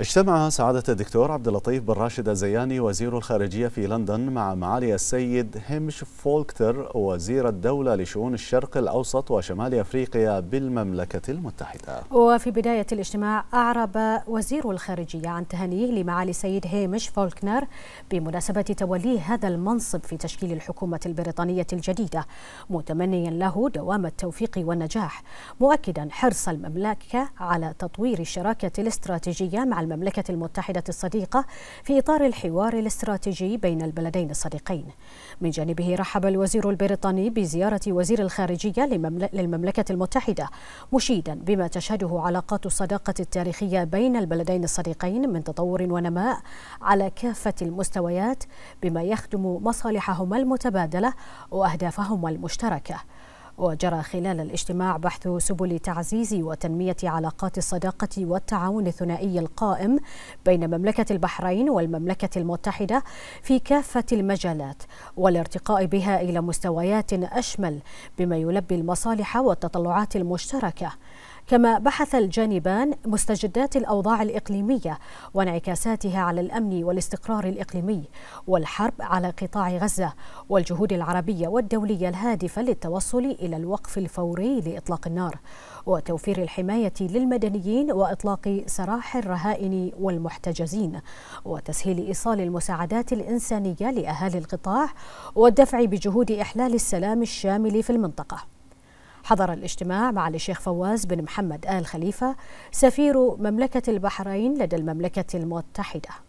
اجتمع سعادة الدكتور عبد اللطيف بن راشد الزياني وزير الخارجية في لندن مع معالي السيد هيمش فولكتر وزير الدولة لشؤون الشرق الأوسط وشمال أفريقيا بالمملكة المتحدة وفي بداية الاجتماع أعرب وزير الخارجية عن تهنيه لمعالي السيد هيمش فولكنر بمناسبة توليه هذا المنصب في تشكيل الحكومة البريطانية الجديدة متمنيا له دوام التوفيق والنجاح مؤكدا حرص المملكة على تطوير الشراكة الاستراتيجية مع المملكة المتحدة الصديقة في إطار الحوار الاستراتيجي بين البلدين الصديقين من جانبه رحب الوزير البريطاني بزيارة وزير الخارجية للمملكة المتحدة مشيدا بما تشهده علاقات الصداقة التاريخية بين البلدين الصديقين من تطور ونماء على كافة المستويات بما يخدم مصالحهما المتبادلة وأهدافهما المشتركة وجرى خلال الاجتماع بحث سبل تعزيز وتنمية علاقات الصداقة والتعاون الثنائي القائم بين مملكة البحرين والمملكة المتحدة في كافة المجالات والارتقاء بها إلى مستويات أشمل بما يلبي المصالح والتطلعات المشتركة كما بحث الجانبان مستجدات الأوضاع الإقليمية وانعكاساتها على الأمن والاستقرار الإقليمي والحرب على قطاع غزة والجهود العربية والدولية الهادفة للتوصل إلى الوقف الفوري لإطلاق النار وتوفير الحماية للمدنيين وإطلاق سراح الرهائن والمحتجزين وتسهيل إيصال المساعدات الإنسانية لأهالي القطاع والدفع بجهود إحلال السلام الشامل في المنطقة حضر الاجتماع معالي الشيخ فواز بن محمد آل خليفة سفير مملكة البحرين لدى المملكة المتحدة